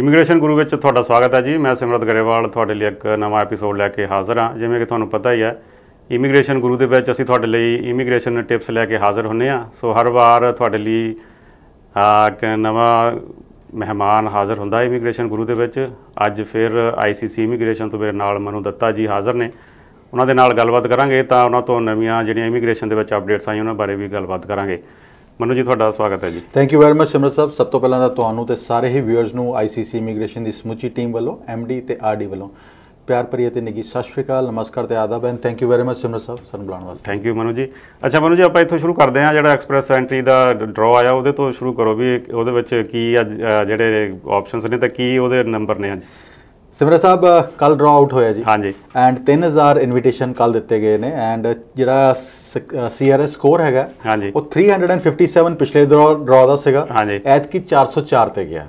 Immigration ਗੁਰੂ ਵਿੱਚ ਤੁਹਾਡਾ ਸਵਾਗਤ ਹੈ ਜੀ ਮੈਂ ਸਿਮਰਤ ਗਰੇਵਾਲ ਤੁਹਾਡੇ ਲਈ ਇੱਕ ਨਵਾਂ ਐਪੀਸੋਡ ਲੈ ਕੇ ਹਾਜ਼ਰ ਹਾਂ ਜਿਵੇਂ ਕਿ ਤੁਹਾਨੂੰ ਪਤਾ ਹੀ ਹੈ ਇਮੀਗ੍ਰੇਸ਼ਨ ਗੁਰੂ ਦੇ ਵਿੱਚ ਅਸੀਂ ਤੁਹਾਡੇ ਲਈ ਇਮੀਗ੍ਰੇਸ਼ਨ ਟਿਪਸ ਲੈ ਕੇ ਹਾਜ਼ਰ ਹੁੰਨੇ ਆ ਸੋ ਹਰ ਵਾਰ ਤੁਹਾਡੇ ਲਈ ਇੱਕ ਨਵਾਂ ਮਹਿਮਾਨ ਹਾਜ਼ਰ ਹੁੰਦਾ ਹੈ ਇਮੀਗ੍ਰੇਸ਼ਨ ਗੁਰੂ ਦੇ ਵਿੱਚ ਅੱਜ ਫਿਰ ਆਈਸੀਸੀ ਇਮੀਗ੍ਰੇਸ਼ਨ ਤੋਂ ਮੇਰੇ ਨਾਲ ਮਨੂ ਦੱਤਾ ਜੀ ਹਾਜ਼ਰ ਨੇ ਉਹਨਾਂ ਦੇ ਨਾਲ ਗੱਲਬਾਤ ਕਰਾਂਗੇ ਤਾਂ ਉਹਨਾਂ ਤੋਂ ਨਵੀਆਂ ਜਿਹੜੀਆਂ ਇਮੀਗ੍ਰੇਸ਼ਨ ਦੇ ਵਿੱਚ ਅਪਡੇਟਸ ਆਈਆਂ ਉਹਨਾਂ ਬਾਰੇ ਵੀ ਗੱਲਬਾਤ ਕਰਾਂਗੇ ਮਨੋਜ ਜੀ ਤੁਹਾਡਾ ਸਵਾਗਤ ਹੈ ਜੀ thank you very much Simrat sahib ਸਭ ਤੋਂ ਪਹਿਲਾਂ ਤਾਂ ਤੁਹਾਨੂੰ ਤੇ ਸਾਰੇ ਹੀ ਵਿਊਅਰਸ ਨੂੰ ਆਈਸੀਸੀ ਇਮੀਗ੍ਰੇਸ਼ਨ ਦੀ ਸਮੁੱਚੀ ਟੀਮ ਵੱਲੋਂ ਐਮਡੀ ਤੇ ਆਰਡੀ ਵੱਲੋਂ ਪਿਆਰ ਭਰੀ ਅਤੇ ਨਿੱਘੀ ਸਤਿ ਸ਼੍ਰੀ ਅਕਾਲ ਨਮਸਕਾਰ ਤੇ ਆਦਾਬ and thank you very much Simrat sahib ਸਾਨੂੰ ਬੁਲਾਉਣ ਵਾਸਤੇ ਥੈਂਕ ਯੂ ਮਨੋਜ ਜੀ ਅੱਛਾ ਮਨੋਜ ਜੀ ਆਪਾਂ ਇੱਥੋਂ ਸ਼ੁਰੂ ਕਰਦੇ ਹਾਂ ਜਿਹੜਾ ਐਕਸਪ੍ਰੈਸ ਐਂਟਰੀ ਦਾ ਡਰਾ ਆਇਆ ਉਹਦੇ ਤੋਂ ਸ਼ੁਰੂ ਕਰੋ ਵੀ ਉਹਦੇ ਵਿੱਚ ਕੀ ਜਿਹੜੇ ਆਪਸ਼ਨਸ ਨੇ ਤਾਂ ਕੀ ਉਹਦੇ ਨੰਬਰ ਨੇ ਅੱਜ ਸਿਮਰ ਸਾਹਿਬ ਕੱਲ ਡਰਾ ਆਊਟ ਹੋਇਆ ਜੀ ਹਾਂਜੀ ਐਂਡ 3000 ਇਨਵੀਟੇਸ਼ਨ ਕੱਲ ਦਿੱਤੇ ਗਏ ਨੇ ਐਂਡ ਜਿਹੜਾ ਸੀਆਰਐਸ ਸਕੋਰ ਹੈਗਾ ਉਹ 357 ਪਿਛਲੇ ਡਰਾ ਦਾ ਸੀਗਾ ਐਤ ਕੀ 404 ਤੇ ਗਿਆ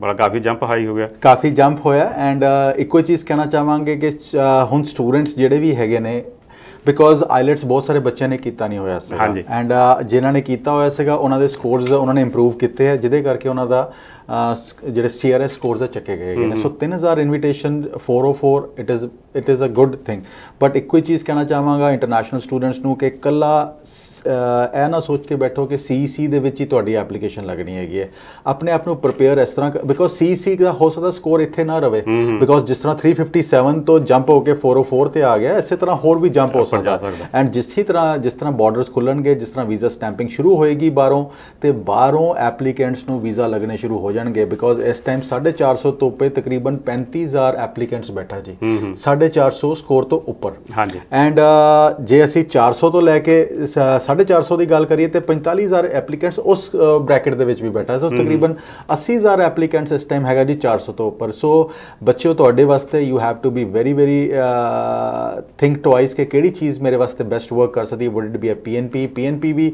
ਬੜਾ ਕਾਫੀ ਜੰਪ ਹਾਈ ਹੋ ਗਿਆ ਕਾਫੀ ਜੰਪ ਹੋਇਆ ਐਂਡ ਇੱਕੋ ਚੀਜ਼ ਕਹਿਣਾ ਚਾਹਾਂਗੇ ਕਿ ਹੁਣ ਸਟੂਡੈਂਟਸ ਜਿਹੜੇ ਵੀ ਹੈਗੇ ਨੇ ਬਿਕੋਜ਼ ਆਈਲੈਟਸ ਬਹੁਤ ਸਾਰੇ ਬੱਚਿਆਂ ਨੇ ਕੀਤਾ ਨਹੀਂ ਹੋਇਆ ਸੀਗਾ ਐਂਡ ਜਿਨ੍ਹਾਂ ਨੇ ਕੀਤਾ ਹੋਇਆ ਸੀਗਾ ਉਹਨਾਂ ਦੇ ਸਕੋਰਸ ਉਹਨਾਂ ਨੇ ਇੰਪਰੂਵ ਕੀਤੇ ਆ ਜਿਹਦੇ ਕਰਕੇ ਉਹਨਾਂ ਦਾ ਜਿਹੜੇ ਸੀਆਰਐਸ ਸਕੋਰਸ ਆ ਚੱਕੇ ਗਏ ਨੇ so 3000 invitation 404 it is it is a good thing but ਇੱਕ ਕੋਈ ਚੀਜ਼ ਕਹਿਣਾ ਚਾਹਾਂਗਾ ਇੰਟਰਨੈਸ਼ਨਲ ਸਟੂਡੈਂਟਸ ਨੂੰ ਕਿ ਕੱਲਾ ਇਹ ਨਾ ਸੋਚ ਕੇ ਬੈਠੋ ਕਿ ਸੀਸੀ e ਦੇ ਵਿੱਚ ਹੀ ਤੁਹਾਡੀ ਐਪਲੀਕੇਸ਼ਨ ਲੱਗਣੀ ਹੈਗੀ ਹੈ ਆਪਣੇ ਆਪ ਨੂੰ ਪ੍ਰਿਪੇਅਰ ਇਸ ਤਰ੍ਹਾਂ ਬਿਕੋਜ਼ ਸੀਸੀ e ਦਾ ਹੋ ਸਕਦਾ ਸਕੋਰ ਇੱਥੇ ਨਾ ਰਵੇ ਬਿਕੋਜ਼ ਜਿਸ ਤਰ੍ਹਾਂ 357 ਤੋਂ ਜੰਪ ਹੋ ਕੇ 404 ਤੇ ਆ ਗਿਆ ਇਸੇ ਤਰ੍ਹਾਂ ਹੋਰ ਵੀ ਜੰਪ ਹੋ ਸਕਦਾ ਐਂਡ ਹੀ ਤਰ੍ਹਾਂ ਜਿਸ ਤਰ੍ਹਾਂ ਬਾਰਡਰਸ ਖੁੱਲਣਗੇ ਜਿਸ ਤਰ੍ਹਾਂ ਵੀਜ਼ਾ ਸਟੈਂਪਿੰਗ ਸ਼ੁਰੂ ਹੋਏਗੀ ਬਾਹਰੋਂ ਤੇ ਬਾਹਰੋਂ ਐਪਲੀਕੈਂਟਸ ਨੂੰ ਵੀਜ਼ਾ ਲੱਗਣੇ ਸ਼ੁਰੂ ਹੋ ਜਾਣਗੇ ਬਿਕੋਜ਼ ਇਸ ਟਾਈਮ 450 ਤੋਂ ਉੱਪਰ ਤਕਰੀਬਨ 35000 ਐਪਲੀਕੈਂਟਸ ਬੈਠਾ ਜੀ 450 ਸਕੋਰ ਤੋਂ ਉੱਪਰ ਹਾਂਜੀ ਐਂਡ ਜੇ ਅਸੀਂ 400 ਤੋਂ ਲੈ ਕੇ 450 ਦੀ ਗੱਲ ਕਰੀਏ ਤੇ 45000 ਐਪਲੀਕੈਂਟਸ ਉਸ ਬ੍ਰੈਕਟ ਦੇ ਵਿੱਚ ਵੀ ਬੈਠਾ ਸੋ ਤਕਰੀਬਨ 80000 ਐਪਲੀਕੈਂਟਸ ਇਸ ਟਾਈਮ ਹੈਗਾ ਜੀ 400 ਤੋਂ ਉੱਪਰ ਸੋ ਬੱਚਿਓ ਤੁਹਾਡੇ ਵਾਸਤੇ you have to be very very think twice ਕਿ ਕਿਹੜੀ ਚੀਜ਼ ਮੇਰੇ ਵਾਸਤੇ ਬੈਸਟ ਵਰਕ ਕਰ ਸਕਦੀ would it be a PNP PNP ਵੀ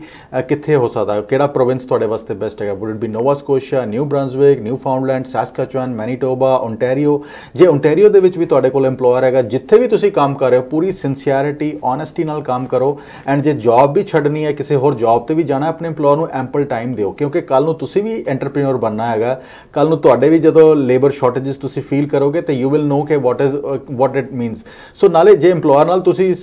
ਕਿੱਥੇ ਹੋ ਸਕਦਾ ਹੈ ਕਿਹੜਾ ਪ੍ਰੋਵਿੰਸ ਤੁਹਾਡੇ ਵਾਸਤੇ ਬੈਸਟ ਹੈਗਾ would it be Nova Scotia New ਬ੍ਰਾਂਸ Brunswick Newfoundland Saskatchewan Manitoba Ontario ਜੇ ਓਨਟਾਰੀਓ ਦੇ ਵਿੱਚ ਵੀ ਤੁਹਾਡੇ ਕੋਲ ਏਮਪਲੋਇਰ ਹੈਗਾ ਜਿੱਥੇ ਵੀ ਤੁਸੀਂ ਕੰਮ ਕਰ ਰਹੇ ਹੋ ਪੂਰੀ ਸਿਨਸੀਅਰਿਟੀ ਓਨੈਸਟੀ ਨਾਲ ਕੰਮ ਕਰੋ ਐਂਡ ਜੇ ਜੌਬ ਵੀ ਛੱਡਣੀ ਹੈ ਕਿਸੇ ਹੋਰ ਜੌਬ ਤੇ ਵੀ ਜਾਣਾ ਆਪਣੇ ਏਮਪਲੋਇਰ ਨੂੰ ਐਂਪਲ ਟਾਈਮ ਦਿਓ ਕਿਉਂਕਿ ਕੱਲ ਨੂੰ ਤੁਸੀਂ ਵੀ ਐਂਟਰਪ੍ਰੀਨਰ ਬੰਨਾ ਹੈਗਾ ਕੱਲ ਨੂੰ ਤੁਹਾਡੇ ਵੀ ਜਦੋਂ ਲੇਬਰ ਸ਼ਾਰਟੇਜਸ ਤੁਸੀਂ ਫੀਲ ਕਰੋਗੇ ਤੇ ਯੂ ਵਿਲ ਨੋ ਕਿ what is what it means so ਨਾਲੇ ਜੇ ਏਮਪਲੋਇਰ ਨਾਲ ਤੁਸੀਂ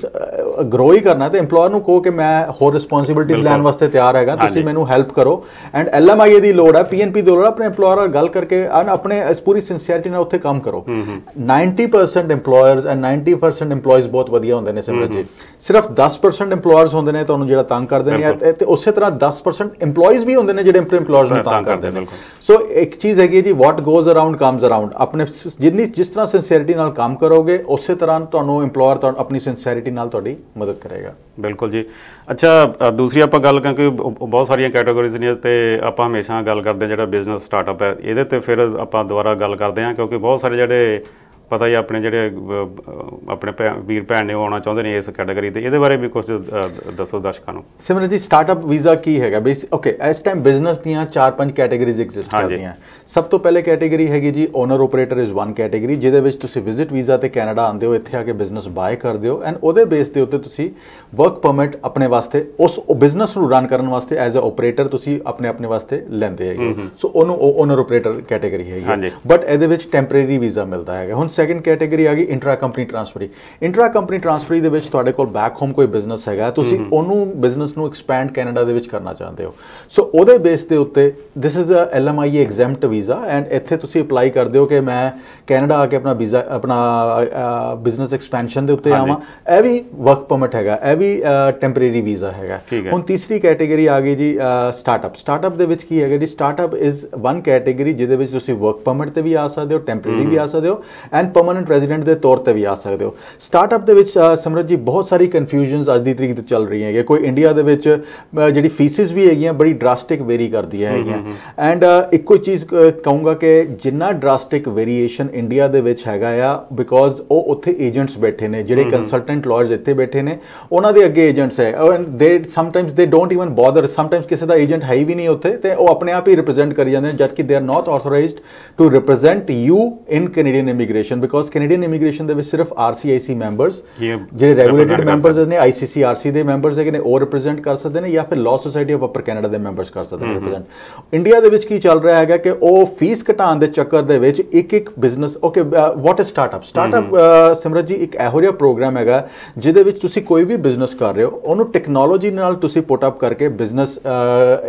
ਗਰੋ ਹੀ ਕਰਨਾ ਤੇ ਏਮਪਲੋਇਰ ਨੂੰ ਕਹੋ ਕਿ ਮੈਂ ਹੋਰ ਰਿਸਪੌਂਸਿਬਿਲਟੀਜ਼ ਲੈਣ ਵਾਸਤੇ ਤਿਆਰ ਹੈਗਾ ਤੁਸੀਂ ਮੈਨੂੰ ਹੈਲਪ ਕਰੋ ਐਂਡ ਆਈ ਦੀ ਲੋੜ ਹੈ ਪੀ ਦੀ ਲੋੜ ਹੈ ਆਪਣੇ ਏਮਪਲੋਇਰ ਨਾਲ ਗੱਲ ਕਰਕੇ ਆਪਣੇ ਇਸ ਪੂਰੀ ਸਿੰਸੀਅਰਿਟੀ ਨਾਲ ਉੱਥੇ ਕੰਮ ਕਰੋ 90% ਏਮਪਲੋਇਰਸ ਐਂਡ 90% EMPLOYEes ਬਹੁਤ ਵਧੀਆ ਹੁੰਦੇ ਨੇ ਸਿਮਰਤ ਜੀ ਸਿਰਫ 10% ਏਮਪਲੋਇਰਸ ਹੁੰਦੇ ਨੇ ਤੁਹਾਨੂੰ ਜਿਹੜਾ ਤੰਗ ਕਰਦੇ ਨੇ ਤੇ ਉਸੇ ਤਰ੍ਹਾਂ 10% EMPLOYEes ਵੀ ਹੁੰਦੇ ਨੇ ਜਿਹੜੇ ਏਮਪਲੋਇਰਸ ਨੂੰ ਤੰਗ ਕਰਦੇ ਨੇ ਸੋ ਇੱਕ ਚੀਜ਼ ਹੈਗੀ ਜੀ what goes around comes around ਆਪਣੇ ਜਿੰਨੀ ਜਿਸ ਤਰ੍ਹਾਂ ਸਿੰਸੀਅਰਿਟੀ ਨਾਲ ਕੰਮ ਕਰੋਗੇ ਉਸੇ ਤਰ੍ਹਾਂ ਤੁਹਾਨੂੰ ਏਮਪਲੋਇਰ ਤੁਹਾਨੂੰ ਆਪਣੀ ਸਿੰਸੀਅਰਿਟੀ ਨਾਲ ਤੁਹਾਡੀ ਮਦਦ ਕਰੇਗਾ ਬਿਲਕੁਲ ਜੀ ਅੱਛਾ ਦੂਸਰੀ ਆਪਾਂ ਗੱਲ ਕਰਾਂ ਕਿ ਬਹੁਤ ਸਾਰੀਆਂ ਕੈਟਾਗਰੀਜ਼ ਨੇ ਤੇ ਆਪਾਂ ਹਮੇਸ਼ਾ ਗੱਲ ਕਰਦੇ ਜਿਹੜਾ ਬਿਜ਼ਨਸ ਸਟਾਰਟਅਪ ਹੈ ਇਹਦੇ ਤੇ ਫਿਰ ਆਪਾਂ ਦੁਬਾਰਾ ਗੱਲ ਕਰਦੇ ਹਾਂ ਕਿਉਂਕਿ ਬਹੁਤ ਸਾਰੇ ਜਿਹੜੇ ਪਤਾ ਹੀ ਆਪਣੇ ਜਿਹੜੇ ਆਪਣੇ ਵੀਰ ਭੈਣ ਨੇ ਆਉਣਾ ਚਾਹੁੰਦੇ ਨੇ ਇਸ ਕੈਟਾਗਰੀ ਤੇ ਇਹਦੇ ਬਾਰੇ ਵੀ ਕੁਝ ਦੱਸੋ ਦਰਸ਼ਕਾਂ ਨੂੰ ਸਿਮਰਨ ਜੀ ਸਟਾਰਟਅਪ ਵੀਜ਼ਾ ਕੀ ਹੈਗਾ ਬੇਸ ਓਕੇ ਇਸ ਟਾਈਮ ਬਿਜ਼ਨਸ ਦੀਆਂ ਚਾਰ ਪੰਜ ਕੈਟਾਗਰੀਜ਼ ਐਗਜ਼ਿਸਟ ਕਰਦੀਆਂ ਸਭ ਤੋਂ ਪਹਿਲੇ ਕੈਟਾਗਰੀ ਹੈਗੀ ਜੀ owner operator is one category ਜਿਹਦੇ ਵਿੱਚ ਤੁਸੀਂ ਵਿਜ਼ਿਟ ਵੀਜ਼ਾ ਤੇ ਕੈਨੇਡਾ ਆਉਂਦੇ ਹੋ ਇੱਥੇ ਆ ਕੇ ਬਿਜ਼ਨਸ ਬਾਏ ਕਰਦੇ ਹੋ ਐਂਡ ਉਹਦੇ ਬੇਸ ਤੇ ਉੱਤੇ ਤੁਸੀਂ ਵਰਕ ਪਰਮਿਟ ਆਪਣੇ ਵਾਸਤੇ ਉਸ ਬਿਜ਼ਨਸ ਨੂੰ ਰਨ ਕਰਨ ਵਾਸਤੇ ਐਜ਼ ਅ ਆਪਰੇਟਰ ਤੁਸੀਂ ਆਪਣੇ ਆਪਣੇ ਵਾਸਤੇ ਲੈਂਦੇ ਹੈਗੇ ਸੋ ਉਹਨੂੰ ਓਨਰ ਆਪਰੇਟਰ ਕੈਟਾਗਰੀ ਹੈਗੀ ਬਟ ਇਹਦੇ ਵਿੱਚ ਟੈਂਪਰੇਰੀ ਵੀਜ਼ਾ ਮਿਲਦਾ ਹੈਗਾ ਹੁਣ ਸੈਕੰਡ ਕੈਟਾਗਰੀ ਆ ਗਈ intra company transferee intra company transferee ਦੇ ਵਿੱਚ ਤੁਹਾਡੇ ਕੋਲ ਬੈਕ ਹੋਮ ਕੋਈ ਬਿਜ਼ਨਸ ਹੈਗਾ ਤੁਸੀਂ ਉਹਨੂੰ ਬਿਜ਼ਨਸ ਨੂੰ ਐਕਸਪੈਂਡ ਕੈਨੇਡਾ ਦੇ ਵਿੱਚ ਕਰਨਾ ਚਾਹੁੰਦੇ ਹੋ ਸੋ ਉਹਦੇ ਬੇਸ ਦੇ ਉੱਤੇ this is a L M I exempt visa and ਇੱਥੇ ਤੁਸੀਂ ਅਪਲਾਈ ਕਰਦੇ ਹੋ ਕਿ ਮੈਂ ਕੈਨੇਡਾ ਆ ਕੇ ਆਪਣਾ ਵੀਜ਼ਾ ਆਪਣਾ ਬਿਜ਼ਨਸ ਐਕਸਪੈਂਸ਼ਨ ਦੇ ਉੱਤੇ ਆਵਾਂ ਇਹ ਵੀ ਵਰਕ ਪਰਮਿਟ ਹੈਗਾ ਇਹ ਵੀ ਟੈਂਪਰੇਰੀ ਵੀਜ਼ਾ ਹੈਗਾ ਹੁਣ ਤੀਸਰੀ ਕੈਟਾਗਰੀ ਆ ਗਈ ਜੀ ਸਟਾਰਟਅਪ ਸਟਾਰਟਅਪ ਦੇ ਵਿੱਚ ਕੀ ਹੈਗਾ ਜੀ ਸਟਾਰਟਅਪ ਇਜ਼ ਵਨ ਕੈਟਾਗਰੀ ਜਿਹਦੇ ਵਿੱਚ ਤੁਸੀਂ ਵਰਕ ਪਰਮਿਟ ਤੇ ਵੀ ਆ ਸਕਦੇ ਹੋ ਟੈਂਪਰੇਰੀ ਵੀ ਆ ਸਕਦੇ ਹੋ ਐਂਡ ਪਰਮਨੈਂਟ ਰੈਜ਼ੀਡੈਂਟ ਦੇ ਤੌਰ ਤੇ ਵੀ ਆ ਸਕਦੇ ਹੋ ਸਟਾਰਟਅਪ ਦੇ ਵਿੱਚ ਸਮਰਤ ਜੀ ਬਹੁਤ ਸਾਰੀ ਕਨਫਿਊਜ਼ਨਸ ਅੱਜ ਦੀ ਤਰੀਕ ਤੇ ਚੱਲ ਰਹੀਆਂ ਹੈਗੀਆਂ ਕੋਈ ਇੰਡੀਆ ਦੇ ਵਿੱਚ ਜਿਹੜੀ ਫੀਸਿਸ ਵੀ ਹੈਗੀਆਂ ਬੜੀ ਡਰਾਸਟਿਕ ਵੇਰੀ ਕਰਦੀਆਂ ਹੈਗੀਆਂ ਐਂਡ ਇੱਕੋ ਚੀਜ਼ ਕਹੂੰਗਾ ਕਿ ਜਿੰਨਾ ਡਰਾਸਟਿਕ ਵੇਰੀਏਸ਼ਨ ਇੰਡੀਆ ਦੇ ਵਿੱਚ ਹੈਗਾ ਆ ਬਿਕੋਜ਼ ਉਹ ਉੱਥੇ ਏਜੰਟਸ ਬੈਠੇ ਨੇ ਜਿਹੜੇ ਕੰਸਲਟੈਂਟ ਲਾਇਰਸ ਇੱਥੇ ਬੈਠੇ ਨੇ ਉਹਨਾਂ ਦੇ ਅੱਗੇ ਏਜੰਟਸ ਹੈ ਐਂਡ ਦੇ sometimes they don't even sum sometimes ਕਿਸੇ ਦਾ ਏਜੰਟ ਹੈ ਵੀ ਨਹੀਂ ਉੱਥੇ ਤੇ ਉਹ ਆਪਣੇ ਆਪ ਹੀ ਰਿਪਰੈਜ਼ੈਂਟ ਕਰੀ ਜਾਂਦੇ ਨੇ ਜਦਕਿ they are not authorised to represent you in Canadian immigration immigration because Canadian immigration ਦੇ ਵਿੱਚ ਸਿਰਫ ਆਰਸੀਆਈਸੀ ਮੈਂਬਰਸ ਜਿਹੜੇ ਰੈਗੂਲੇਟਡ ਮੈਂਬਰਸ ਨੇ ਆਈਸੀਸੀ ਆਰਸੀ ਦੇ ਮੈਂਬਰਸ ਹੈਗੇ ਨੇ ਉਹ ਰਿਪਰੈਜ਼ੈਂਟ ਕਰ ਸਕਦੇ ਨੇ ਜਾਂ ਫਿਰ law society of Upper Canada ਦੇ ਮੈਂਬਰਸ ਕਰ ਸਕਦੇ ਨੇ ਰਿਪਰੈਜ਼ੈਂਟ ਇੰਡੀਆ ਦੇ ਵਿੱਚ ਕੀ ਚੱਲ ਰਿਹਾ ਹੈਗਾ ਕਿ ਉਹ ਫੀਸ ਘਟਾਉਣ ਦੇ ਚੱਕਰ ਦੇ ਵਿੱਚ ਇੱਕ ਇੱਕ business okay what is startup startup Simrat ji ਇੱਕ ਇਹੋ ਜਿਹਾ ਪ੍ਰੋਗਰਾਮ ਹੈਗਾ ਜਿਹਦੇ ਵਿੱਚ ਤੁਸੀਂ ਕੋਈ ਵੀ ਬਿਜ਼ਨਸ ਕਰ ਰਹੇ ਹੋ ਉਹਨੂੰ ਟੈਕਨੋਲੋਜੀ ਨਾਲ ਤੁਸੀਂ ਪੁੱਟ ਅਪ ਕਰਕੇ ਬਿਜ਼ਨਸ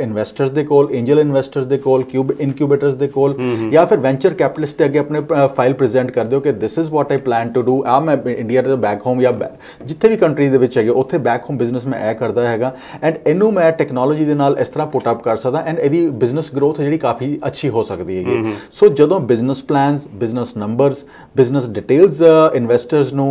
ਇਨਵੈਸਟਰਸ ਦੇ ਕੋਲ ਐਂਜਲ ਇਨਵੈਸਟਰਸ ਦੇ ਕੋਲ ਕਿਊਬ ਇਨਕਿਊਬੇਟਰਸ ਦੇ ਕੋਲ ਜਾਂ ਫਿਰ ਵੈਂਚਰ ਕੈਪੀਟਲਿਸਟ ਅੱਗੇ ਆਪਣੇ ਫਾਈਲ ਪ੍ਰੈਜ਼ੈਂਟ ਕਰਦੇ ਕਿ this is what I plan to do ਆ ਮੈਂ ਇੰਡੀਆ ਦੇ ਬੈਕ ਹੋਮ ਜਾਂ ਜਿੱਥੇ ਵੀ ਕੰਟਰੀ ਦੇ ਵਿੱਚ ਹੈਗੇ ਉੱਥੇ ਬੈਕ ਹੋਮ ਬਿਜ਼ਨਸ ਮੈਂ ਐ ਕਰਦਾ ਹੈਗਾ ਐਂਡ ਇਹਨੂੰ ਮੈਂ ਟੈਕਨੋਲੋਜੀ ਦੇ ਨਾਲ ਇਸ ਤਰ੍ਹਾਂ ਪੁੱਟ ਅਪ ਕਰ ਸਕਦਾ ਐਂਡ ਇਹਦੀ ਬਿਜ਼ਨਸ ਗਰੋਥ ਜਿਹੜੀ ਕਾਫੀ ਅੱਛੀ ਹੋ ਸਕਦੀ ਹੈਗੀ ਸੋ ਜਦੋਂ business plans business numbers business details investors ਨੂੰ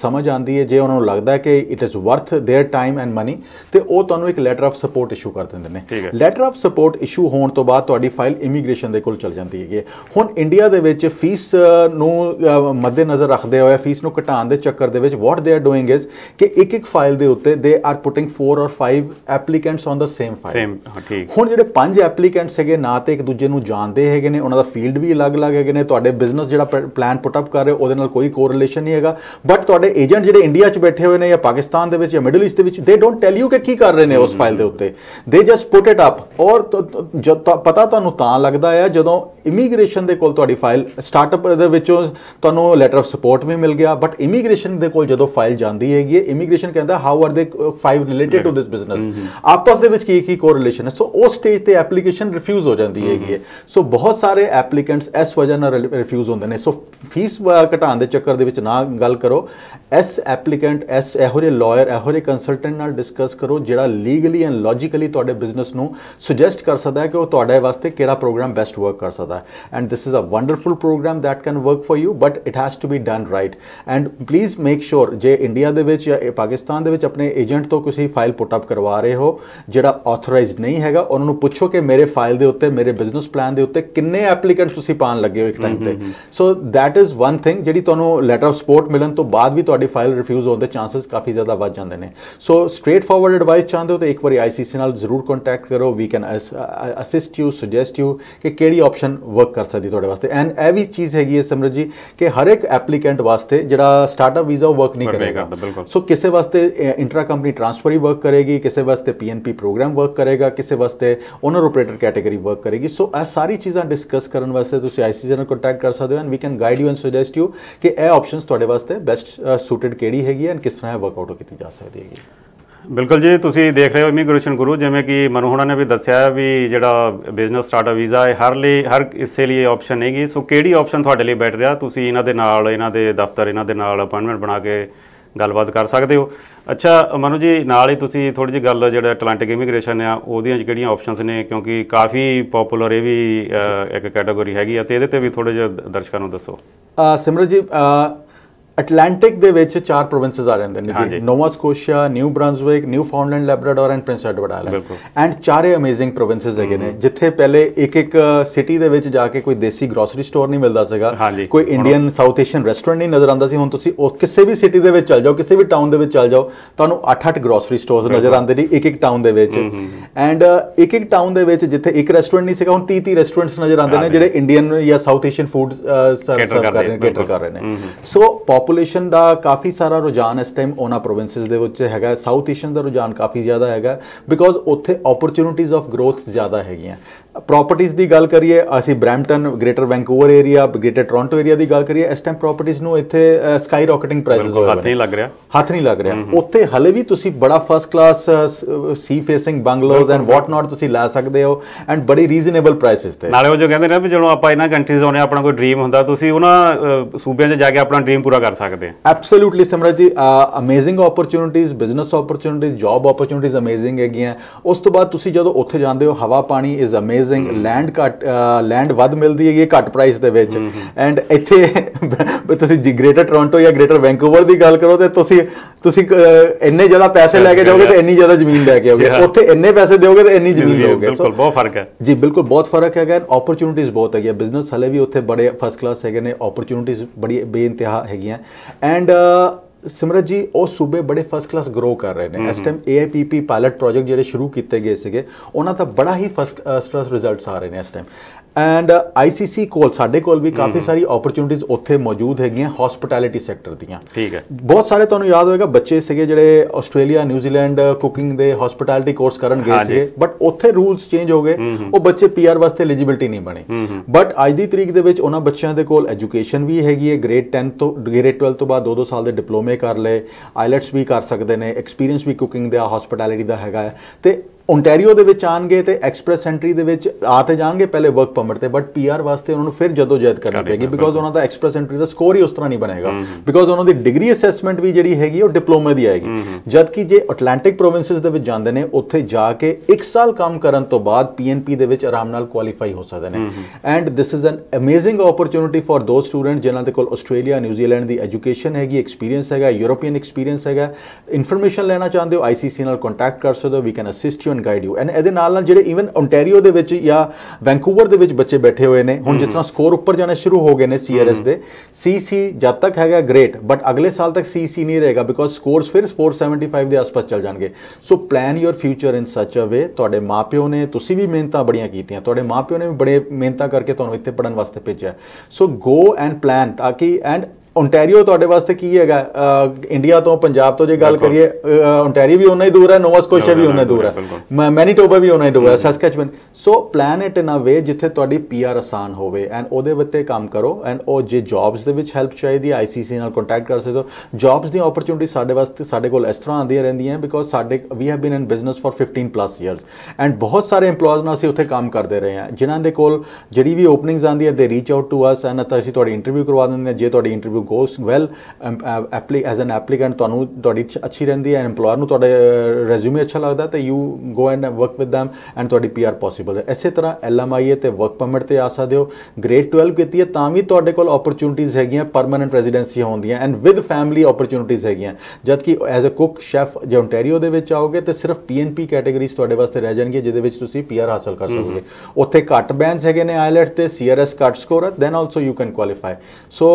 ਸਮਝ ਆਂਦੀ ਹੈ ਜੇ ਉਹਨਾਂ ਨੂੰ ਲੱਗਦਾ ਕਿ it is worth their time and money ਤੇ ਉਹ ਤੁਹਾਨੂੰ ਇੱਕ ਲੈਟਰ ਆਫ ਸਪੋਰਟ ਇਸ਼ੂ ਕਰ ਦਿੰਦੇ ਨੇ ਲੈਟਰ ਆਫ ਸਪੋਰਟ ਇਸ਼ੂ ਹੋਣ ਤੋਂ ਬਾਅਦ ਤੁਹਾਡੀ ਫਾਈਲ ਇਮੀਗ੍ਰੇਸ਼ਨ ਦੇ ਕੋਲ ਚਲ ਜਾਂਦੀ ਹੈਗੀ ਹੁਣ ਇੰਡੀਆ ਦੇ ਵਿੱਚ ਫੀਸ ਨੂੰ ਨੂੰ ਮੱਦੇਨਜ਼ਰ ਰੱਖਦੇ ਹੋਏ ਫੀਸ ਨੂੰ ਘਟਾਉਣ ਦੇ ਚੱਕਰ ਦੇ ਵਿੱਚ ਵਾਟ ਦੇ ਆਰ ਡੂਇੰਗ ਇਜ਼ ਕਿ ਇੱਕ ਇੱਕ ਫਾਈਲ ਦੇ ਉੱਤੇ they are putting 4 or 5 applicants on the same file same ਠੀਕ ਹੁਣ ਜਿਹੜੇ ਪੰਜ ਐਪਲੀਕੈਂਟਸ ਹੈਗੇ ਨਾ ਤੇ ਇੱਕ ਦੂਜੇ ਨੂੰ ਜਾਣਦੇ ਹੈਗੇ ਨੇ ਉਹਨਾਂ ਦਾ ਫੀਲਡ ਵੀ ਅਲੱਗ-ਅਲੱਗ ਹੈਗੇ ਨੇ ਤੁਹਾਡੇ ਬਿਜ਼ਨਸ ਜਿਹੜਾ ਪਲਾਨ ਪੁੱਟ ਅਪ ਕਰ ਰਹੇ ਉਹਦੇ ਨਾਲ ਕੋਈ ਕੋਰਿਲੇਸ਼ਨ ਨਹੀਂ ਹੈਗਾ ਬਟ ਤੁਹਾਡੇ ਏਜੰਟ ਜਿਹੜੇ ਇੰਡੀਆ 'ਚ ਬੈਠੇ ਹੋਏ ਨੇ ਜਾਂ ਪਾਕਿਸਤਾਨ ਦੇ ਵਿੱਚ ਜਾਂ ਮਿਡਲ ਈਸਟ ਦੇ ਵਿੱਚ ਦੇ ਡੋਨਟ ਟੈਲ ਯੂ ਕਿ ਕੀ ਕਰ ਰਹੇ ਨੇ ਉਸ ਫਾਈਲ ਦੇ ਉੱਤੇ ਦੇ ਜਸਟ ਪੁੱਟ ਇਟ ਅਪ ਔਰ ਪਤਾ ਤੁਹਾਨੂੰ ਤਾਂ ਲੱਗਦਾ ਹੈ ਜਦੋਂ ਇਮੀਗ੍ਰੇਸ਼ਨ ਦੇ ਕੋਲ ਤੁਹਾਡੀ ਫਾਈਲ ਸਟਾਰਟਅਪ ਦੇ ਵਿੱਚੋਂ ਤੁਹਾਨੂੰ ਲੈਟਰ ਆਫ ਸਪੋਰਟ ਵੀ ਮਿਲ ਗਿਆ ਬਟ ਇਮੀਗ੍ਰੇਸ਼ਨ ਦੇ ਕੋਲ ਜਦੋਂ ਫਾਈਲ ਜਾਂਦੀ ਹੈਗੀ ਇਮੀਗ੍ਰੇਸ਼ਨ ਕਹਿੰਦਾ how are they five related to this business ਆਪਸ ਦੇ ਵਿੱਚ ਕੀ ਕੀ ਕੋਰਿਲੇਸ਼ਨ ਹੈ ਸੋ ਉਸ ਸਟੇਜ ਤੇ ਐਪਲੀਕੇਸ਼ਨ ਰਿਫਿਊਜ਼ ਹੋ ਜਾਂਦੀ ਹੈਗੀ ਸੋ ਬਹੁਤ ਸਾਰੇ ਐਪਲੀਕੈਂਟਸ ਇਸ ਵਜ੍ਹਾ ਨਾਲ ਰਿਫਿਊਜ਼ ਹੁੰਦੇ ਨੇ ਸੋ ਫੀਸ ਘਟਾਉਣ ਦੇ ਚੱਕਰ ਦੇ ਵਿੱਚ ਨਾ ਗੱਲ ਕਰੋ ਐਸ ਐਪਲੀਕੈਂਟ ਐਸ ਇਹੋ ਜਿਹੇ ਲਾਇਰ ਇਹੋ ਜਿਹੇ ਕੰਸਲਟੈਂਟ ਨਾਲ ਡਿਸਕਸ ਕਰੋ ਜਿਹੜਾ ਲੀਗਲੀ ਐਂਡ ਲੌਜੀਕਲੀ ਤੁਹਾਡੇ ਬਿਜ਼ਨਸ ਨੂੰ ਸੁਜੈਸਟ ਕਰ ਸਕਦਾ ਹੈ ਕਿ ਉਹ ਤੁਹਾਡੇ ਵਾਸਤੇ ਕਿਹੜਾ ਪ੍ਰੋਗਰਾਮ ਬੈਸਟ ਵਰਕ ਕਰ ਸਕਦਾ ਹੈ and this is a wonderful program that can work for you but it has to be done right and please make sure ਜੇ ਇੰਡੀਆ ਦੇ ਵਿੱਚ ਜਾਂ ਪਾਕਿਸਤਾਨ ਦੇ ਵਿੱਚ ਆਪਣੇ ਏਜੰਟ ਤੋਂ ਕਿਸੇ ਫਾਈਲ ਪੁੱਟ ਅਪ ਕਰਵਾ ਰਹੇ ਹੋ ਜਿਹੜਾ ਆਥੋਰਾਈਜ਼ਡ ਨਹੀਂ ਹੈਗਾ ਉਹਨਾਂ ਨੂੰ ਪੁੱਛੋ ਕਿ ਮੇਰੇ ਫਾਈਲ ਦੇ ਉੱਤੇ ਮੇਰੇ ਬਿਜ਼ਨਸ ਪਲਾਨ ਦੇ ਉੱਤੇ ਕਿੰਨੇ ਐਪਲੀਕੈਂਟ ਤੁਸੀਂ ਪਾਣ ਲੱਗੇ ਹੋ ਇੱਕ ਟਾਈਮ ਤੇ so that is one thing ਜਿਹੜੀ ਤੁਹਾਨੂੰ ਲੈਟਰ ਆਫ ਸਪੋਰਟ ਮਿਲਣ ਤੋਂ ਬਾਅਦ ਵੀ ਤੁਹਾਡੀ ਫਾਈਲ ਰਿਫਿਊਜ਼ ਹੋਣ ਦੇ ਚਾਂਸਸ ਕਾਫੀ ਜ਼ਿਆਦਾ ਵੱਧ ਜਾਂਦੇ ਨੇ ਸੋ ਸਟ੍ਰੇਟ ਫਾਰਵਰਡ ਐਡਵਾਈਸ ਚਾਹੁੰਦੇ ਹੋ ਤਾਂ ਇੱਕ ਵਾਰੀ ਆਈਸੀਸੀ ਨਾਲ ਜ਼ਰੂਰ ਕੰਟੈਕਟ ਕਰੋ we can assist you suggest you ਕਿ ਕਿਹੜੀ ਆਪਸ਼ਨ ਵਰਕ ਕਰ ਸਕਦੀ ਤੁਹਾਡੇ ਵਾਸਤੇ ਐਂਡ ਇਹ ਵੀ ਚੀਜ਼ ਹੈਗੀ ਹੈ ਸਮਰਜੀ ਸੀਗੀ ਕਿ ਹਰ ਇੱਕ ਐਪਲੀਕੈਂਟ ਵਾਸਤੇ ਜਿਹੜਾ ਸਟਾਰਟਅਪ ਵੀਜ਼ਾ ਉਹ ਵਰਕ ਨਹੀਂ ਕਰੇਗਾ ਸੋ ਕਿਸੇ ਵਾਸਤੇ ਇੰਟਰਾ ਕੰਪਨੀ ਟ੍ਰਾਂਸਫਰ ਹੀ ਵਰਕ ਕਰੇਗੀ ਕਿਸੇ ਵਾਸਤੇ ਪੀਐਨਪੀ ਪ੍ਰੋਗਰਾਮ ਵਰਕ ਕਰੇਗਾ ਕਿਸੇ ਵਾਸਤੇ ਓਨਰ ਆਪਰੇਟਰ ਕੈਟਾਗਰੀ ਵਰਕ ਕਰੇਗੀ ਸੋ ਇਹ ਸਾਰੀ ਚੀਜ਼ਾਂ ਡਿਸਕਸ ਕਰਨ ਵਾਸਤੇ ਤੁਸੀਂ ਆਈਸੀਸੀ ਨਾਲ ਕੰਟੈਕਟ ਕਰ ਸਕਦੇ ਹੋ and we can guide you and suggest you ਕਿ ਇਹ ਆਪਸ਼ਨਸ ਤੁਹਾਡੇ ਵਾਸਤੇ ਬੈਸਟ ਸੂਟਡ ਕਿਹੜੀ ਹੈਗੀ ਐਂਡ ਕਿਸ ਤਰ੍ਹਾਂ ਇਹ ਵਰਕਆਊਟ ਕੀਤੀ ਜਾ ਸਕਦੀ ਹੈਗੀ ਬਿਲਕੁਲ ਜੀ ਤੁਸੀਂ ਦੇਖ ਰਹੇ ਹੋ ਇਮੀਗ੍ਰੇਸ਼ਨ ਗੁਰੂ ਜਿਵੇਂ ਕਿ ਮਨੂ ਨੇ ਵੀ ਦੱਸਿਆ ਵੀ ਜਿਹੜਾ ਬਿਜ਼ਨਸ ਸਟਾਰਟਅਪ ਵੀਜ਼ਾ ਹੈ ਹਰ ਲਈ ਹਰ ਇਸੇ ਲਈ ਆਪਸ਼ਨ ਹੈਗੀ ਸੋ ਕਿਹੜੀ ਆਪਸ਼ਨ ਤੁਹਾਡੇ ਲਈ ਬੈਠ ਰਿਹਾ ਤੁਸੀਂ ਇਹਨਾਂ ਦੇ ਨਾਲ ਇਹਨਾਂ ਦੇ ਦਫ਼ਤਰ ਇਹਨਾਂ ਦੇ ਨਾਲ ਅਪਾਇੰਟਮੈਂਟ ਬਣਾ ਕੇ ਗੱਲਬਾਤ ਕਰ ਸਕਦੇ ਹੋ ਅੱਛਾ ਮਨੂ ਜੀ ਨਾਲ ਹੀ ਤੁਸੀਂ ਥੋੜੀ ਜਿਹੀ ਗੱਲ ਜਿਹੜਾ ਅਟਲਾਂਟਿਕ ਇਮੀਗ੍ਰੇਸ਼ਨ ਆ ਉਹਦੀਆਂ ਕਿਹੜੀਆਂ ਆਪਸ਼ਨਸ ਨੇ ਕਿਉਂਕਿ ਕਾਫੀ ਪਪੂਲਰ ਇਹ ਵੀ ਇੱਕ ਕੈਟਾਗਰੀ ਹੈਗੀ ਆ ਤੇ ਇਹਦੇ ਤੇ ਵੀ ਥੋੜੇ ਜਿਹਾ ਦਰਸ਼ਕਾਂ ਨੂੰ ਦੱਸੋ ਸਿਮਰਤ ਜੀ ਅਟਲੈਂਟਿਕ ਦੇ ਵਿੱਚ ਚਾਰ ਪ੍ਰੋਵਿੰਸਸ ਆ ਜਾਂਦੇ ਨੇ ਜੀ Nova Scotia New Brunswick Newfoundland Labrador and Prince Edward Island and ਚਾਰੇ ਅਮੇਜ਼ਿੰਗ ਪ੍ਰੋਵਿੰਸਸ ਹੈਗੇ ਨੇ ਜਿੱਥੇ ਪਹਿਲੇ ਇੱਕ ਇੱਕ ਸਿਟੀ ਦੇ ਵਿੱਚ ਜਾ ਕੇ ਕੋਈ ਦੇਸੀ ਗਰੋਸਰੀ ਸਟੋਰ ਨਹੀਂ ਮਿਲਦਾ ਸੀਗਾ ਕੋਈ ਇੰਡੀਅਨ ਸਾਊਥ ਏਸ਼ੀਅਨ ਰੈਸਟੋਰੈਂਟ ਨਹੀਂ ਨਜ਼ਰ ਆਉਂਦਾ ਸੀ ਹੁਣ ਤੁਸੀਂ ਉਹ ਕਿਸੇ ਵੀ ਸਿਟੀ ਦੇ ਵਿੱਚ ਚਲ ਜਾਓ ਕਿਸੇ ਵੀ ਟਾਊਨ ਦੇ ਵਿੱਚ ਚਲ ਜਾਓ ਤੁਹਾਨੂੰ 8-8 ਗਰੋਸਰੀ ਸਟੋਰਸ ਨਜ਼ਰ ਆਉਂਦੇ ਨੇ ਇੱਕ ਇੱਕ ਟਾਊਨ ਦੇ ਵਿੱਚ ਐਂਡ ਇੱਕ ਇੱਕ ਟਾਊਨ ਦੇ ਵਿੱਚ ਜਿੱਥੇ ਇੱਕ ਰੈਸਟੋਰੈਂਟ ਨਹੀਂ ਸੀਗਾ ਹੁਣ 30-30 ਰੈਸਟੋਰੈਂਟਸ ਨਜ਼ਰ ਆਉਂਦੇ ਨੇ ਜਿਹੜੇ ਇੰਡੀਅਨ ਜਾਂ ਸਾਊਥ ਏਸ਼ੀਅਨ ਫੂਡ ਸਰਵ ਕਰ ਰਹੇ ਨੇ ਕੇਟਰ ਕਰ ਰਹੇ ਨੇ ਸੋ ਪੋਪੂਲੇਸ਼ਨ ਦਾ ਕਾਫੀ ਸਾਰਾ ਰੁਝਾਨ ਇਸ ਟਾਈਮ ਉਹਨਾਂ ਪ੍ਰੋਵਿੰਸਸ ਦੇ ਵਿੱਚ ਹੈਗਾ ਸਾਊਥ ਏਸ਼ੀਅਨ ਦਾ ਰੁਝਾਨ ਕਾਫੀ ਜ਼ਿਆਦਾ ਹੈਗਾ ਬਿਕੋਜ਼ ਉੱਥੇ ਓਪਰਚੁਨਿਟੀਆਂ ਆਫ ਗਰੋਥ ਜ਼ਿਆਦਾ ਹੈਗੀਆਂ ਪ੍ਰਾਪਰਟੀਆਂ ਦੀ ਗੱਲ ਕਰੀਏ ਅਸੀਂ Brampton Greater Vancouver Area Greater Toronto Area ਦੀ ਗੱਲ ਕਰੀਏ ਇਸ ਟਾਈਮ ਪ੍ਰਾਪਰਟੀਆਂ ਨੂੰ ਇੱਥੇ ਸਕਾਈ ਰਾਕਟਿੰਗ ਪ੍ਰਾਈਸਸ ਹੋ ਰਹੇ ਹੱਥ ਨਹੀਂ ਲੱਗ ਰਿਹਾ ਹੱਥ ਨਹੀਂ ਲੱਗ ਰਿਹਾ ਉੱਥੇ ਹਲੇ ਵੀ ਤੁਸੀਂ ਬੜਾ first class sea facing bungalows and what not ਤੁਸੀਂ ਲੈ ਸਕਦੇ ਹੋ ਐਂਡ ਬੜੀ ਰੀਜ਼ਨੇਬਲ ਪ੍ਰਾਈਸਸ ਤੇ ਨਾਲੇ ਉਹ ਜੋ ਕਹਿੰਦੇ ਨੇ ਵੀ ਜਦੋਂ ਆਪਾਂ ਇਹਨਾਂ ਕੰਟਰੀਜ਼ ਆਉਂਦੇ ਆਪਣਾ ਕੋਈ ਡ੍ਰੀਮ ਹੁੰਦਾ ਤੁਸੀਂ ਉਹਨਾਂ ਸੂਬਿਆਂ 'ਚ ਜਾ ਕੇ ਆਪਣਾ ਡ੍ਰੀਮ ਪੂਰਾ ਕਰ ਕਰ ਸਕਦੇ ਆ absolutely Samar ji amazing opportunities business opportunities job opportunities amazing ਹੈਗੀਆਂ ਉਸ ਤੋਂ ਬਾਅਦ ਤੁਸੀਂ ਜਦੋਂ ਉੱਥੇ ਜਾਂਦੇ ਹੋ ਹਵਾ ਪਾਣੀ ਇਜ਼ ਅਮੇਜ਼ਿੰਗ ਲੈਂਡ ਘੱਟ ਲੈਂਡ ਵੱਧ ਮਿਲਦੀ ਹੈਗੀ ਘੱਟ ਪ੍ਰਾਈਸ ਦੇ ਵਿੱਚ ਐਂਡ ਇੱਥੇ ਤੁਸੀਂ ਜੀ ਗ੍ਰੇਟਰ ਟੋਰਾਂਟੋ ਜਾਂ ਗ੍ਰੇਟਰ ਵੈਂਕੂਵਰ ਦੀ ਗੱਲ ਕਰੋ ਤੇ ਤੁਸੀਂ ਤੁਸੀਂ ਇੰਨੇ ਜ਼ਿਆਦਾ ਪੈਸੇ ਲੈ ਕੇ ਜਾਓਗੇ ਤੇ ਇੰਨੀ ਜ਼ਿਆਦਾ ਜ਼ਮੀਨ ਲੈ ਕੇ ਆਓਗੇ ਉੱਥੇ ਇੰਨੇ ਪੈਸੇ ਦਿਓਗੇ ਤੇ ਇੰਨੀ ਜ਼ਮੀਨ ਲਓਗੇ ਬਿਲਕੁਲ ਬਹੁਤ ਫਰਕ ਹੈ ਜੀ ਬਿਲਕੁਲ ਬਹੁਤ ਫਰਕ ਹੈਗਾ ਓਪਰਚ्युनिटीज ਬਹੁਤ ਹੈਗੀਆਂ ਬਿਜ਼ਨਸ ਹਲੇ ਵੀ ਉੱਥੇ ਬੜੇ ਫਸਟ ਕਲਾਸ ਹੈਗੇ ਨੇ ਓਪਰਚ्युनिटीज ਬੜੀ ਬੇਅੰਤਿਹਾ ਹੈਗੀਆਂ ਐਂਡ ਸਿਮਰਤ ਜੀ ਉਹ ਸੂਬੇ ਬੜੇ ਫਸਟ ਕਲਾਸ ਗਰੋ ਕਰ ਰਹੇ ਨੇ mm-hmm. ਇਸ ਟਾਈਮ AIPP ਪਾਇਲਟ ਪ੍ਰੋਜੈਕਟ ਜਿਹੜੇ ਸ਼ੁਰੂ ਕੀਤੇ ਗਏ ਸੀਗੇ ਉਹਨਾਂ ਦਾ ਬੜਾ ਹੀ ਫਸਟ ਕਲਾਸ ਰਿਜ਼ਲਟਸ ਆ ਰਹੇ ਨੇ ਇਸ ਟਾਈਮ ਐਂਡ ਆਈਸੀਸੀ uh, ਕੋਲ ਸਾਡੇ ਕੋਲ ਵੀ ਕਾਫੀ ਸਾਰੀ ਓਪਰਚ्युनिटीज ਉੱਥੇ ਮੌਜੂਦ ਹੈਗੀਆਂ ਹਸਪਿਟੈਲਿਟੀ ਸੈਕਟਰ ਦੀਆਂ ਠੀਕ ਹੈ ਬਹੁਤ ਸਾਰੇ ਤੁਹਾਨੂੰ ਯਾਦ ਹੋਵੇਗਾ ਬੱਚੇ ਸੀਗੇ ਜਿਹੜੇ ਆਸਟ੍ਰੇਲੀਆ ਨਿਊਜ਼ੀਲੈਂਡ ਕੁਕਿੰਗ ਦੇ ਹਸਪਿਟੈਲਿਟੀ ਕੋਰਸ ਕਰਨ ਗਏ ਸੀ ਬਟ ਉੱਥੇ ਰੂਲਸ ਚੇਂਜ ਹੋ ਗਏ ਉਹ ਬੱਚੇ ਪੀਆਰ ਵਾਸਤੇ ਐਲੀਜੀਬਿਲਟੀ ਨਹੀਂ ਬਣੇ ਬਟ ਅੱਜ ਦੀ ਤਰੀਕ ਦੇ ਵਿੱਚ ਉਹਨਾਂ ਬੱਚਿਆਂ ਦੇ ਕੋਲ ਐਜੂਕੇਸ਼ਨ ਵੀ ਹੈਗੀ ਹੈ ਗ੍ਰੇਡ 10 ਤੋਂ ਗ੍ਰੇਡ 12 ਤੋਂ ਬਾਅਦ 2-2 ਸਾਲ ਦੇ ਡਿਪਲੋਮੇ ਕਰ ਲਏ ਆਈਲੈਟਸ ਵੀ ਕਰ ਸਕਦੇ ਨੇ ਐਕਸਪੀਰੀਅੰਸ ਵੀ ਕੁਕਿੰਗ ਦਾ ਹਸਪਿਟੈਲਿਟੀ ਦਾ ਹੈਗਾ ਤੇ ਓਨਟਾਰੀਓ ਦੇ ਵਿੱਚ ਆਣਗੇ ਤੇ ਐਕਸਪ੍ਰੈਸ ਐਂਟਰੀ ਦੇ ਵਿੱਚ ਆ ਤੇ ਜਾਣਗੇ ਪਹਿਲੇ ਵਰਕ ਪਰਮਿਟ ਤੇ ਬਟ ਪੀਆਰ ਵਾਸਤੇ ਉਹਨਾਂ ਨੂੰ ਫਿਰ ਜਦੋਂ ਜਾਇਦ ਕਰਨੀ ਪਏਗੀ ਬਿਕੋਜ਼ ਉਹਨਾਂ ਦਾ ਐਕਸਪ੍ਰੈਸ ਐਂਟਰੀ ਦਾ ਸਕੋਰ ਹੀ ਉਸ ਤਰ੍ਹਾਂ ਨਹੀਂ ਬਣੇਗਾ ਬਿਕੋਜ਼ ਉਹਨਾਂ ਦੀ ਡਿਗਰੀ ਅਸੈਸਮੈਂਟ ਵੀ ਜਿਹੜੀ ਹੈਗੀ ਉਹ ਡਿਪਲੋਮਾ ਦੀ ਆਏਗੀ ਜਦ ਕਿ ਜੇ ਅਟਲਾਂਟਿਕ ਪ੍ਰੋਵਿੰਸਸ ਦੇ ਵਿੱਚ ਜਾਂਦੇ ਨੇ ਉੱਥੇ ਜਾ ਕੇ 1 ਸਾਲ ਕੰਮ ਕਰਨ ਤੋਂ ਬਾਅਦ ਪੀਐਨਪੀ ਦੇ ਵਿੱਚ ਆਰਾਮ ਨਾਲ ਕੁਆਲੀਫਾਈ ਹੋ ਸਕਦੇ ਨੇ and this is an amazing opportunity for ਦੋ ਸਟੂਡੈਂਟ ਜਿਨ੍ਹਾਂ ਦੇ ਕੋਲ ਆਸਟ੍ਰੇਲੀਆ ਨਿਊਜ਼ੀਲੈਂਡ ਦੀ ਐਜੂਕੇਸ਼ਨ ਹੈਗੀ ਐਕਸਪੀਰੀਅੰਸ ਹੈਗਾ ਯੂਰੋਪੀਅਨ ਐਕਸਪੀਰੀਅੰਸ ਹੈਗਾ ਇਨਫੋਰਮੇਸ਼ਨ ਲੈਣਾ ਚਾਹੁੰਦੇ ਹੋ ਆਈਸੀਸੀ ਨਾਲ ਕੰਟੈਕਟ ਕਰ ਸਕਦੇ ਹੋ ਵੀ can assist you and guide you and ਇਹਦੇ ਨਾਲ ਨਾਲ ਜਿਹੜੇ ਇਵਨ ਓਨਟਾਰੀਓ ਦੇ ਵਿੱਚ ਜਾਂ ਵੈਂਕੂਵਰ ਦੇ ਵਿੱਚ ਬੱਚੇ ਬੈਠੇ ਹੋਏ ਨੇ ਹੁਣ ਜਿਸ ਤਰ੍ਹਾਂ ਸਕੋਰ ਉੱਪਰ ਜਾਣਾ ਸ਼ੁਰੂ ਹੋ ਗਏ ਨੇ ਸੀਆਰਐਸ ਦੇ ਸੀਸੀ ਜਦ ਤੱਕ ਹੈਗਾ ਗ੍ਰੇਟ ਬਟ ਅਗਲੇ ਸਾਲ ਤੱਕ ਸੀਸੀ ਨਹੀਂ ਰਹੇਗਾ ਬਿਕੋਜ਼ ਸਕੋਰਸ ਫਿਰ 475 ਦੇ ਆਸ-ਪਾਸ ਚੱਲ ਜਾਣਗੇ ਸੋ ਪਲਾਨ ਯੋਰ ਫਿਊਚਰ ਇਨ ਸੱਚ ਅ ਵੇ ਤੁਹਾਡੇ ਮਾਪਿਓ ਨੇ ਤੁਸੀਂ ਵੀ ਮਿਹਨਤਾਂ ਬੜੀਆਂ ਕੀਤੀਆਂ ਤੁਹਾਡੇ ਮਾਪਿਓ ਨੇ ਵੀ ਬੜੇ ਮਿਹਨਤਾਂ ਕਰਕੇ ਤੁਹਾਨੂੰ ਇੱਥੇ ਪੜਨ ਵਾਸਤੇ ਭੇਜਿਆ ਸੋ ਗੋ ਐਂਡ ਪਲਾਨ ਤਾਂ ਕਿ ਐਂਡ ਓਨਟਾਰੀਓ ਤੁਹਾਡੇ ਵਾਸਤੇ ਕੀ ਹੈਗਾ ਇੰਡੀਆ ਤੋਂ ਪੰਜਾਬ ਤੋਂ ਜੇ ਗੱਲ ਕਰੀਏ ਓਨਟਾਰੀਓ ਵੀ ਉਨਾ ਹੀ ਦੂਰ ਹੈ ਨੋਵਾ ਸਕੋਸ਼ੀਆ ਵੀ ਉਨਾ ਹੀ ਦੂਰ ਹੈ ਮੈਨੀਟੋਬਾ ਵੀ ਉਨਾ ਹੀ ਦੂਰ ਹੈ Saskatchewan so plan it in a way ਜਿੱਥੇ ਤੁਹਾਡੀ ਪੀਆਰ ਆਸਾਨ ਹੋਵੇ ਐਂਡ ਉਹਦੇ ਉੱਤੇ ਕੰਮ ਕਰੋ ਐਂਡ ਉਹ ਜੇ ਜੌਬਸ ਦੇ ਵਿੱਚ ਹੈਲਪ ਚਾਹੀਦੀ ਆਈਸੀਸੀ ਨਾਲ ਕੰਟੈਕਟ ਕਰ ਸਕਦੇ ਹੋ ਜੌਬਸ ਦੀ ਓਪਰਚ्युनिटी ਸਾਡੇ ਵਾਸਤੇ ਸਾਡੇ ਕੋਲ ਇਸ ਤਰ੍ਹਾਂ ਆਉਂਦੀਆਂ ਰਹਿੰਦੀਆਂ ਬਿਕੋਜ਼ ਸਾਡੇ we have been in business for 15 plus years and ਬਹੁਤ ਸਾਰੇ EMPLOYEES ਨਾਲ ਅਸੀਂ ਉੱਥੇ ਕੰਮ ਕਰਦੇ ਰਹੇ ਹਾਂ ਜਿਨ੍ਹਾਂ ਦੇ ਕੋਲ ਜਿਹੜੀ ਵੀ ਓਪਨਿੰਗਸ ਆਉਂਦੀ ਹੈ they reach out to us and ਅਸੀਂ ਤੁਹਾਡੀ ਇੰਟਰਵਿਊ ਕਰਵਾ ਦਿੰਦੇ ਹਾਂ ਜੇ ਤੁਹਾਡੀ interview goes well apply as an applicant ਤੁਹਾਨੂੰ ਤੁਹਾਡੀ ਅੱਛੀ ਰਹਿੰਦੀ ਹੈ ਐਮਪਲੋਇਰ ਨੂੰ ਤੁਹਾਡੇ ਰੈਜ਼ਿਊਮੇ ਅੱਛਾ ਲੱਗਦਾ ਤੇ you go and work with them and ਤੁਹਾਡੀ ਪੀਆਰ ਪੋਸੀਬਲ ਹੈ ਇਸੇ ਤਰ੍ਹਾਂ ਐਲਐਮਆਈਏ ਤੇ ਵਰਕ ਪਰਮਿਟ ਤੇ ਆ ਸਕਦੇ ਹੋ ਗ੍ਰੇਡ 12 ਕੀਤੀ ਹੈ ਤਾਂ ਵੀ ਤੁਹਾਡੇ ਕੋਲ ਓਪਰਚ्युनिटीज ਹੈਗੀਆਂ ਪਰਮਨੈਂਟ ਰੈਜ਼ੀਡੈਂਸੀ ਹੁੰਦੀਆਂ ਐਂਡ ਵਿਦ ਫੈਮਿਲੀ ਓਪਰਚ्युनिटीज ਹੈਗੀਆਂ ਜਦ ਕਿ ਐਜ਼ ਅ ਕੁੱਕ ਸ਼ੈਫ ਜੇ ਓਨਟਾਰੀਓ ਦੇ ਵਿੱਚ ਆਓਗੇ ਤੇ ਸਿਰਫ ਪੀਐਨਪੀ ਕੈਟਾਗਰੀਜ਼ ਤੁਹਾਡੇ ਵਾਸਤੇ ਰਹਿ ਜਾਣਗੇ ਜਿਹਦੇ ਵਿੱਚ ਤੁਸੀਂ ਪੀਆਰ ਹਾਸਲ ਕਰ ਸਕੋਗੇ ਉੱਥੇ ਘੱਟ ਬੈਂਸ ਹੈਗੇ ਨੇ ਆਇਲਟਸ e ਤੇ ਸੀਆਰਐਸ ਘੱਟ ਸਕੋਰ ਹੈ then also you can qualify so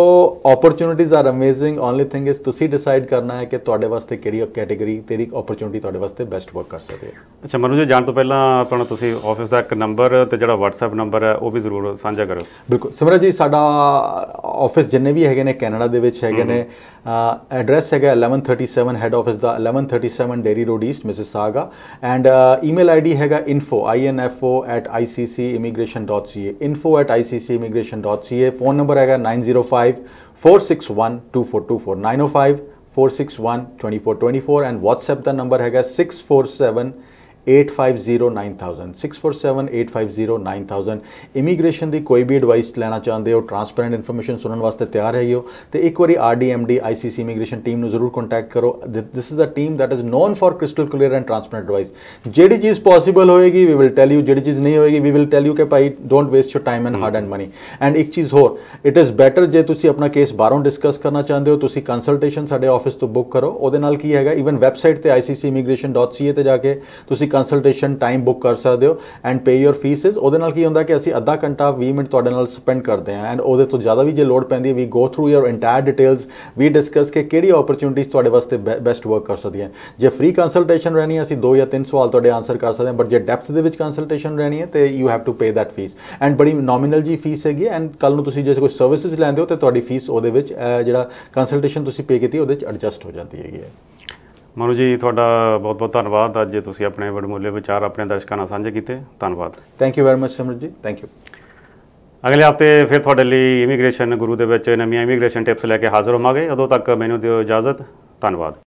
ਓਪਰ opportunities are amazing only thing is ਤੁਸੀਂ ਡਿਸਾਈਡ ਕਰਨਾ ਹੈ ਕਿ ਤੁਹਾਡੇ ਵਾਸਤੇ ਕਿਹੜੀ ਕੈਟਾਗਰੀ ਤੇਰੀ ਓਪਰਚੁਨਿਟੀ ਤੁਹਾਡੇ ਵਾਸਤੇ ਬੈਸਟ ਵਰਕ ਕਰ ਸਕਦੀ ਹੈ ਅੱਛਾ ਮਨੂ ਜੀ ਜਾਣ ਤੋਂ ਪਹਿਲਾਂ ਆਪਣਾ ਤੁਸੀਂ ਆਫਿਸ ਦਾ ਇੱਕ ਨੰਬਰ ਤੇ ਜਿਹੜਾ WhatsApp ਨੰਬਰ ਹੈ ਉਹ ਵੀ ਜ਼ਰੂਰ ਸਾਂਝਾ ਕਰੋ ਬਿਲਕੁਲ ਸਿਮਰਤ ਜੀ ਸਾਡਾ ਆਫਿਸ ਜਿੰਨੇ ਵੀ ਹੈਗੇ ਨੇ ਕੈਨੇਡਾ ਦੇ ਵਿੱਚ ਹੈਗੇ ਨੇ ਐਡਰੈਸ ਹੈਗਾ 1137 ਹੈੱਡ ਆਫਿਸ ਦਾ 1137 ਡੇਰੀ ਰੋਡ ਈਸਟ ਸਾਗਾ ਐਂਡ ਈਮੇਲ ਆਈਡੀ ਹੈਗਾ info@iccimmigration.ca info@iccimmigration.ca ਫੋਨ ਨੰਬਰ ਹੈਗਾ 905 461 2424 905 461 2424 and WhatsApp number ਨੰਬਰ ਹੈਗਾ 647 8509000 6478509000 ਇਮੀਗ੍ਰੇਸ਼ਨ ਦੀ ਕੋਈ ਵੀ ਐਡਵਾਈਸ ਲੈਣਾ ਚਾਹੁੰਦੇ ਹੋ ਟ੍ਰਾਂਸਪੈਰੈਂਟ ਇਨਫੋਰਮੇਸ਼ਨ ਸੁਣਨ ਵਾਸਤੇ ਤਿਆਰ ਹੋ ਤੇ ਇੱਕ ਵਾਰੀ ਆਰਡੀਐਮਡੀ ਆਈਸੀਸੀ ਇਮੀਗ੍ਰੇਸ਼ਨ ਟੀਮ ਨੂੰ ਜ਼ਰੂਰ ਕੰਟੈਕਟ ਕਰੋ this is a team that is known for crystal clear and transparent advice ਜਿਹੜੀ ਚੀਜ਼ ਪੋਸੀਬਲ ਹੋਏਗੀ ਵੀ ਵਿਲ ਟੈਲ ਯੂ ਜਿਹੜੀ ਚੀਜ਼ ਨਹੀਂ ਹੋਏਗੀ ਵੀ ਵਿਲ ਟੈਲ ਯੂ ਕਿ ਭਾਈ don't waste your time and hard and money and ਇੱਕ ਚੀਜ਼ ਹੋਰ ਇਟ ਇਜ਼ ਬੈਟਰ ਜੇ ਤੁਸੀਂ ਆਪਣਾ ਕੇਸ ਬਾਹਰੋਂ ਡਿਸਕਸ ਕਰਨਾ ਚਾਹੁੰਦੇ ਹੋ ਤੁਸੀਂ ਕੰਸਲਟੇਸ਼ਨ ਸਾਡੇ ਆਫਿਸ ਤੋਂ ਬੁੱਕ ਕਰੋ ਉਹਦੇ ਨਾਲ ਕੀ ਹੈਗਾ ਇਵਨ ਵੈਬਸਾਈਟ ਤੇ iccimmigration.ca ਤੇ ਜਾ ਕੇ ਤੁਸੀਂ ਕੰਸਲਟੇਸ਼ਨ ਟਾਈਮ ਬੁੱਕ ਕਰ ਸਕਦੇ ਹੋ ਐਂਡ ਪੇ ਯੋਰ ਫੀਸਸ ਉਹਦੇ ਨਾਲ ਕੀ ਹੁੰਦਾ ਕਿ ਅਸੀਂ ਅੱਧਾ ਘੰਟਾ 20 ਮਿੰਟ ਤੁਹਾਡੇ ਨਾਲ ਸਪੈਂਡ ਕਰਦੇ ਹਾਂ ਐਂਡ ਉਹਦੇ ਤੋਂ ਜ਼ਿਆਦਾ ਵੀ ਜੇ ਲੋਡ ਪੈਂਦੀ ਹੈ we go through your entire details we discuss ਕਿ ਕਿਹੜੀ ਓਪਰਚ्युनिटीज ਤੁਹਾਡੇ ਵਾਸਤੇ ਬੈਸਟ ਵਰਕ ਕਰ ਸਕਦੀਆਂ ਜੇ ਫ੍ਰੀ ਕੰਸਲਟੇਸ਼ਨ ਰਹਿਣੀ ਹੈ ਅਸੀਂ ਦੋ ਜਾਂ ਤਿੰਨ ਸਵਾਲ ਤੁਹਾਡੇ ਆਨਸਰ ਕਰ ਸਕਦੇ ਹਾਂ ਬਟ ਜੇ ਡੈਪਥ ਦੇ ਵਿੱਚ ਕੰਸਲਟੇਸ਼ਨ ਰਹਿਣੀ ਹੈ ਤੇ you have to pay that fee and ਬੜੀ ਨੋਮੀਨਲ ਜੀ ਫੀਸ ਹੈਗੀ ਐਂਡ ਕੱਲ ਨੂੰ ਤੁਸੀਂ ਜੇ ਕੋਈ ਸਰਵਿਸਿਜ਼ ਲੈਂਦੇ ਹੋ ਤੇ ਤੁਹਾਡੀ ਫੀਸ ਉਹਦੇ ਵਿੱਚ ਜਿਹੜਾ ਕੰਸਲਟੇਸ਼ਨ ਤੁਸੀਂ ਪੇ ਕੀਤੀ ਉਹਦੇ ਵਿੱਚ ਐਡਜਸਟ ਹੋ ਜਾਂਦੀ ਹੈਗੀ ਹੈ ਮਨੂ ਜੀ ਤੁਹਾਡਾ ਬਹੁਤ ਬਹੁਤ ਧੰਨਵਾਦ ਅੱਜ ਤੁਸੀਂ ਆਪਣੇ ਵਡਮੁੱਲੇ ਵਿਚਾਰ ਆਪਣੇ ਦਰਸ਼ਕਾਂ ਨਾਲ ਸਾਂਝੇ ਕੀਤੇ ਧੰਨਵਾਦ thank you very much Samar ji thank you ਅਗਲੇ ਹਫਤੇ ਫਿਰ ਤੁਹਾਡੇ ਲਈ ਇਮੀਗ੍ਰੇਸ਼ਨ ਗੁਰੂ ਦੇ ਵਿੱਚ ਨਵੀਆਂ ਇਮੀਗ੍ਰੇਸ਼ਨ ਟਿਪਸ ਲੈ ਕੇ ਹਾਜ਼ਰ ਹੋਵਾਂਗੇ ਉਦੋਂ ਤੱਕ ਮੈਨੂੰ ਦਿਓ ਇਜਾਜ਼ਤ ਧੰਨਵਾਦ